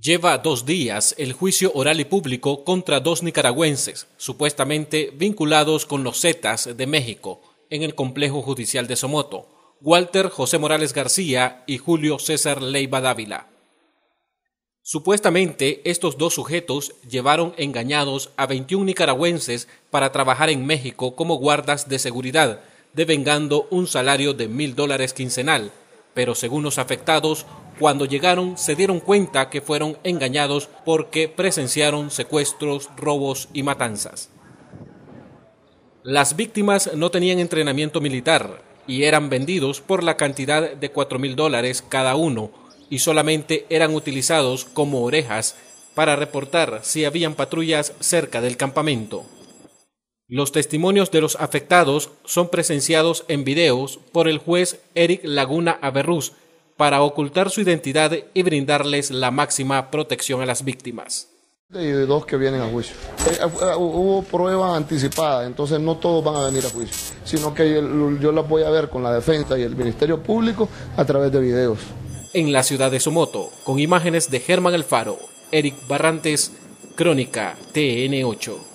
Lleva dos días el juicio oral y público contra dos nicaragüenses, supuestamente vinculados con los Zetas de México, en el complejo judicial de Somoto, Walter José Morales García y Julio César Leiva Dávila. Supuestamente, estos dos sujetos llevaron engañados a 21 nicaragüenses para trabajar en México como guardas de seguridad, devengando un salario de mil dólares quincenal, pero según los afectados, cuando llegaron se dieron cuenta que fueron engañados porque presenciaron secuestros, robos y matanzas. Las víctimas no tenían entrenamiento militar y eran vendidos por la cantidad de 4 mil dólares cada uno y solamente eran utilizados como orejas para reportar si habían patrullas cerca del campamento. Los testimonios de los afectados son presenciados en videos por el juez Eric Laguna Averruz para ocultar su identidad y brindarles la máxima protección a las víctimas. Hay dos que vienen a juicio. Eh, eh, hubo pruebas anticipadas, entonces no todos van a venir a juicio, sino que yo, las voy a ver con la defensa y el Ministerio Público a través de videos. En la ciudad de Somoto, con imágenes de Germán Alfaro, Eric Barrantes, Crónica TN8.